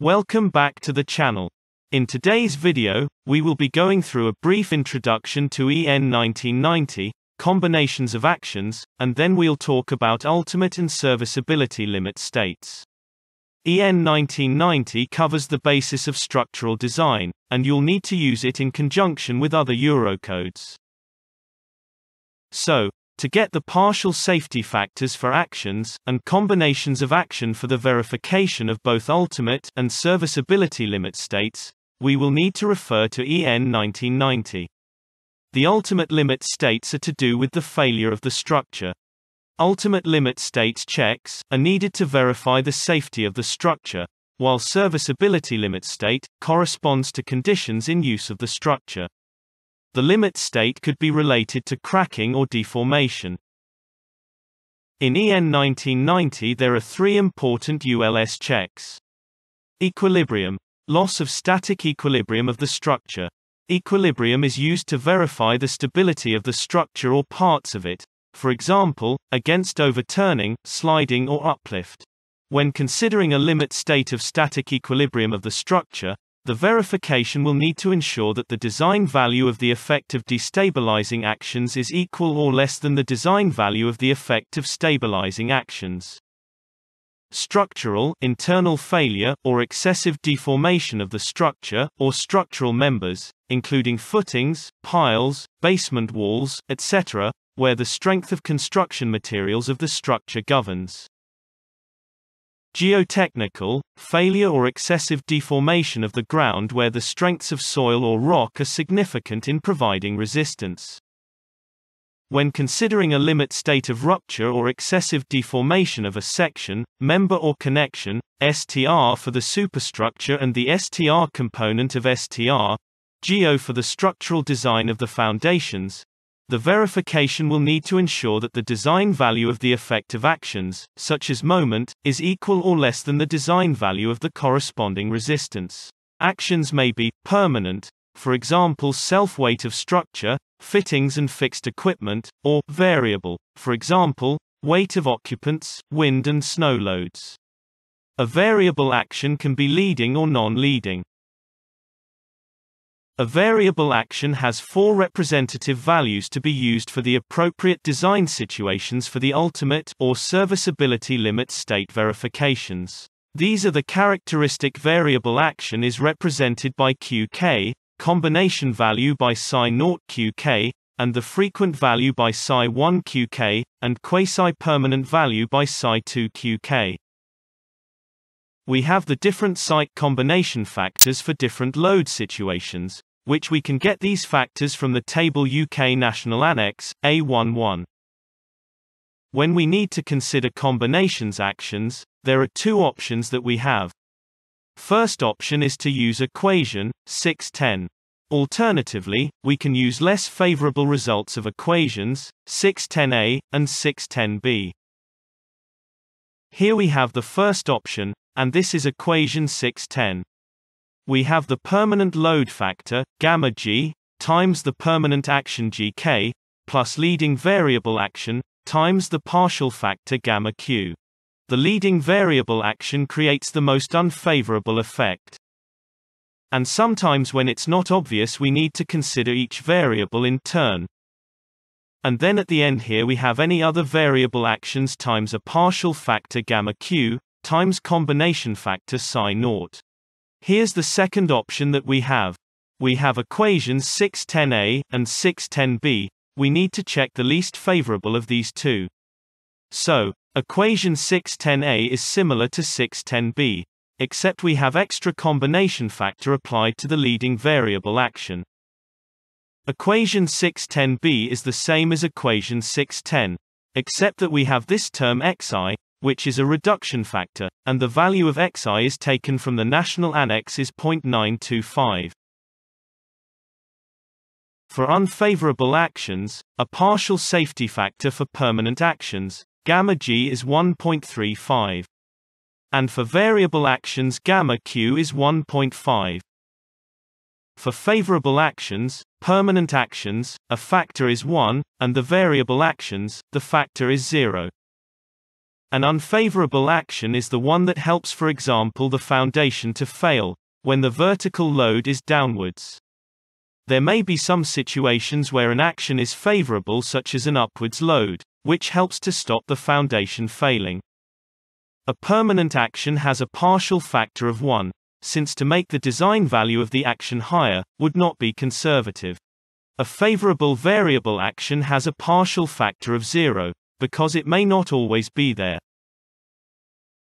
Welcome back to the channel. In today's video, we will be going through a brief introduction to EN 1990, combinations of actions, and then we'll talk about ultimate and serviceability limit states. EN 1990 covers the basis of structural design, and you'll need to use it in conjunction with other Eurocodes. So, to get the partial safety factors for actions, and combinations of action for the verification of both ultimate and serviceability limit states, we will need to refer to EN 1990. The ultimate limit states are to do with the failure of the structure. Ultimate limit states checks are needed to verify the safety of the structure, while serviceability limit state corresponds to conditions in use of the structure. The limit state could be related to cracking or deformation. In EN 1990 there are three important ULS checks. Equilibrium. Loss of static equilibrium of the structure. Equilibrium is used to verify the stability of the structure or parts of it, for example, against overturning, sliding or uplift. When considering a limit state of static equilibrium of the structure, the verification will need to ensure that the design value of the effect of destabilizing actions is equal or less than the design value of the effect of stabilizing actions. Structural, internal failure, or excessive deformation of the structure, or structural members, including footings, piles, basement walls, etc., where the strength of construction materials of the structure governs. Geotechnical, failure or excessive deformation of the ground where the strengths of soil or rock are significant in providing resistance. When considering a limit state of rupture or excessive deformation of a section, member or connection, STR for the superstructure and the STR component of STR, GEO for the structural design of the foundations, the verification will need to ensure that the design value of the effect of actions, such as moment, is equal or less than the design value of the corresponding resistance. Actions may be permanent, for example self-weight of structure, fittings and fixed equipment, or variable, for example, weight of occupants, wind and snow loads. A variable action can be leading or non-leading. A variable action has four representative values to be used for the appropriate design situations for the ultimate or serviceability limit state verifications. These are the characteristic variable action is represented by qk, combination value by psi 0 qk, and the frequent value by psi 1 qk, and quasi-permanent value by psi 2 qk. We have the different site combination factors for different load situations, which we can get these factors from the table UK National Annex, A11. When we need to consider combinations actions, there are two options that we have. First option is to use equation 610. Alternatively, we can use less favorable results of equations 610a and 610b. Here we have the first option, and this is equation 610. We have the permanent load factor, gamma g, times the permanent action gk, plus leading variable action, times the partial factor gamma q. The leading variable action creates the most unfavorable effect. And sometimes when it's not obvious we need to consider each variable in turn. And then at the end here we have any other variable actions times a partial factor gamma q, times combination factor psi naught. Here's the second option that we have. We have equations 610a and 610b. We need to check the least favorable of these two. So, equation 610a is similar to 610b, except we have extra combination factor applied to the leading variable action. Equation 610b is the same as equation 610, except that we have this term xi, which is a reduction factor, and the value of xi is taken from the national annex is 0.925. For unfavorable actions, a partial safety factor for permanent actions, gamma g is 1.35. And for variable actions gamma q is 1.5. For favorable actions, permanent actions, a factor is 1, and the variable actions, the factor is 0. An unfavorable action is the one that helps for example the foundation to fail, when the vertical load is downwards. There may be some situations where an action is favorable such as an upwards load, which helps to stop the foundation failing. A permanent action has a partial factor of 1, since to make the design value of the action higher, would not be conservative. A favorable variable action has a partial factor of 0, because it may not always be there.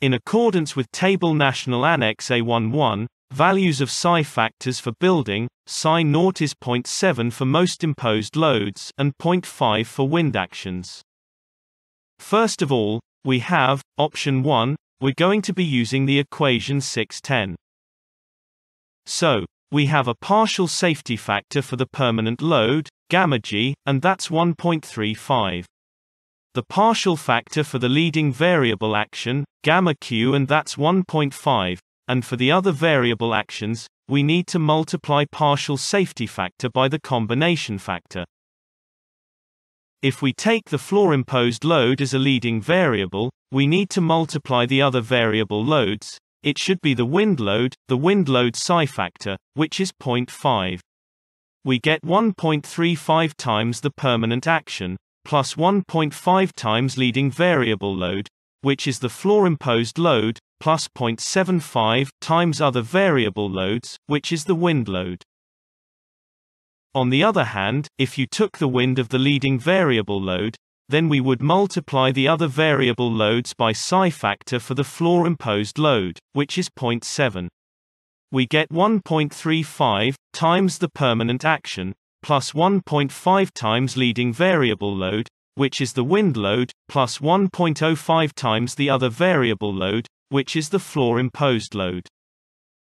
In accordance with Table National Annex A11, values of psi factors for building, psi naught is 0.7 for most imposed loads, and 0.5 for wind actions. First of all, we have, option 1, we're going to be using the equation 610. So, we have a partial safety factor for the permanent load, gamma g, and that's 1.35 the partial factor for the leading variable action, gamma q and that's 1.5, and for the other variable actions, we need to multiply partial safety factor by the combination factor. If we take the floor imposed load as a leading variable, we need to multiply the other variable loads, it should be the wind load, the wind load psi factor, which is 0.5. We get 1.35 times the permanent action, plus 1.5 times leading variable load, which is the floor imposed load, plus 0.75 times other variable loads, which is the wind load. On the other hand, if you took the wind of the leading variable load, then we would multiply the other variable loads by psi factor for the floor imposed load, which is 0.7. We get 1.35 times the permanent action, plus 1.5 times leading variable load, which is the wind load, plus 1.05 times the other variable load, which is the floor imposed load.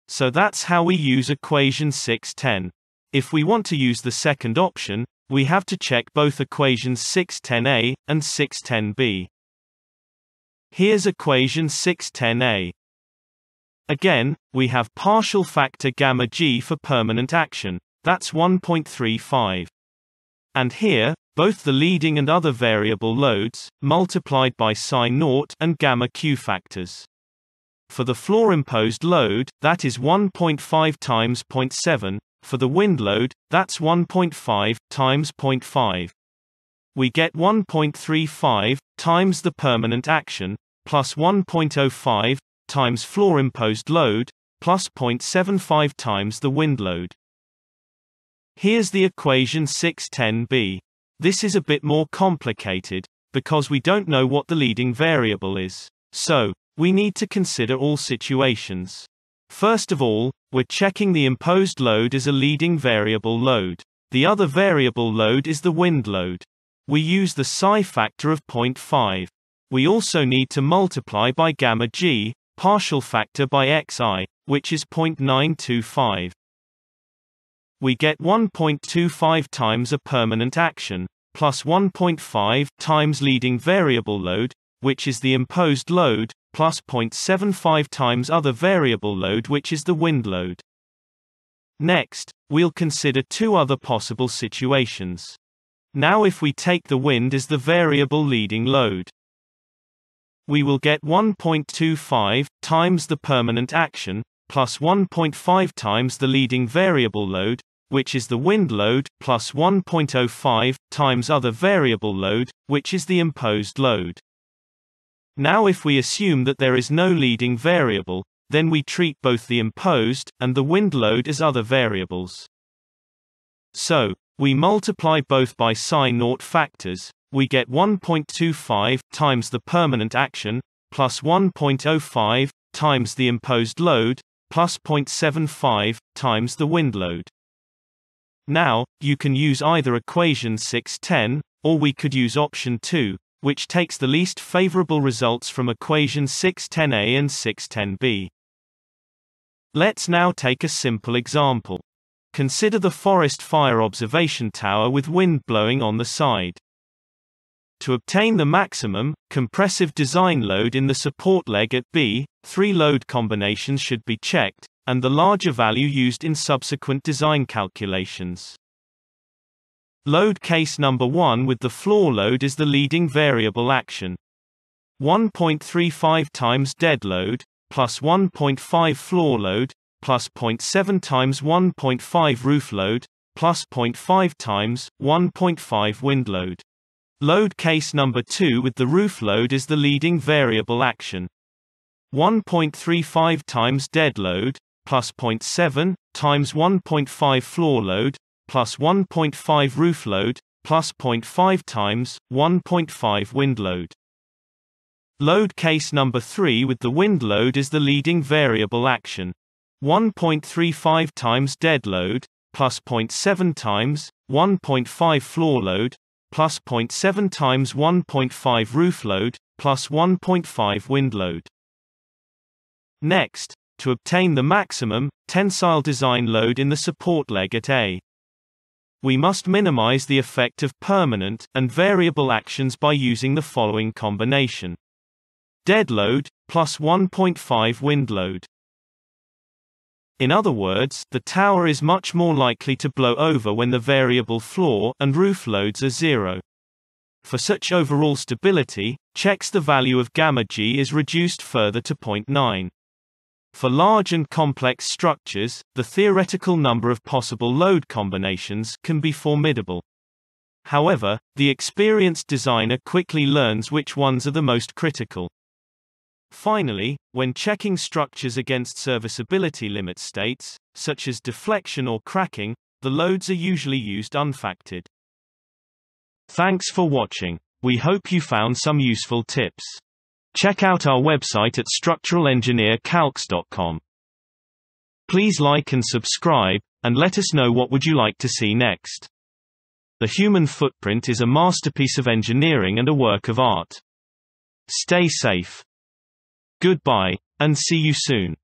So that's how we use equation 610. If we want to use the second option, we have to check both equations 610a and 610b. Here's equation 610a. Again, we have partial factor gamma g for permanent action. That's 1.35. And here, both the leading and other variable loads, multiplied by psi naught and gamma q factors. For the floor imposed load, that is 1.5 times 0.7, for the wind load, that's 1.5 times 0.5. We get 1.35 times the permanent action, plus 1.05 times floor imposed load, plus 0.75 times the wind load. Here's the equation 610b. This is a bit more complicated, because we don't know what the leading variable is. So, we need to consider all situations. First of all, we're checking the imposed load is a leading variable load. The other variable load is the wind load. We use the psi factor of 0.5. We also need to multiply by gamma g, partial factor by xi, which is 0.925. We get 1.25 times a permanent action, plus 1.5 times leading variable load, which is the imposed load, plus 0.75 times other variable load which is the wind load. Next, we'll consider two other possible situations. Now if we take the wind as the variable leading load, we will get 1.25 times the permanent action, plus 1.5 times the leading variable load, which is the wind load, plus 1.05 times other variable load, which is the imposed load. Now if we assume that there is no leading variable, then we treat both the imposed and the wind load as other variables. So, we multiply both by psi naught factors, we get 1.25 times the permanent action, plus 1.05 times the imposed load, plus 0.75 times the wind load. Now, you can use either equation 610, or we could use option 2, which takes the least favorable results from equation 610a and 610b. Let's now take a simple example. Consider the forest fire observation tower with wind blowing on the side. To obtain the maximum, compressive design load in the support leg at B, three load combinations should be checked, and the larger value used in subsequent design calculations. Load case number 1 with the floor load is the leading variable action. 1.35 times dead load, plus 1.5 floor load, plus 0.7 times 1.5 roof load, plus 0.5 times 1.5 wind load. Load case number 2 with the roof load is the leading variable action. 1.35 times dead load, plus 0.7, times 1.5 floor load, plus 1.5 roof load, plus 0.5 times 1.5 wind load. Load case number 3 with the wind load is the leading variable action. 1.35 times dead load, plus 0.7 times 1.5 floor load, plus 0.7 times 1.5 roof load, plus 1.5 wind load. Next, to obtain the maximum, tensile design load in the support leg at A. We must minimize the effect of permanent and variable actions by using the following combination. Dead load, plus 1.5 wind load. In other words, the tower is much more likely to blow over when the variable floor and roof loads are zero. For such overall stability, checks the value of gamma G is reduced further to 0.9. For large and complex structures, the theoretical number of possible load combinations can be formidable. However, the experienced designer quickly learns which ones are the most critical. Finally, when checking structures against serviceability limit states, such as deflection or cracking, the loads are usually used unfactored. Thanks for watching. We hope you found some useful tips. Check out our website at structuralengineercalcs.com. Please like and subscribe, and let us know what would you like to see next. The Human Footprint is a masterpiece of engineering and a work of art. Stay safe. Goodbye, and see you soon.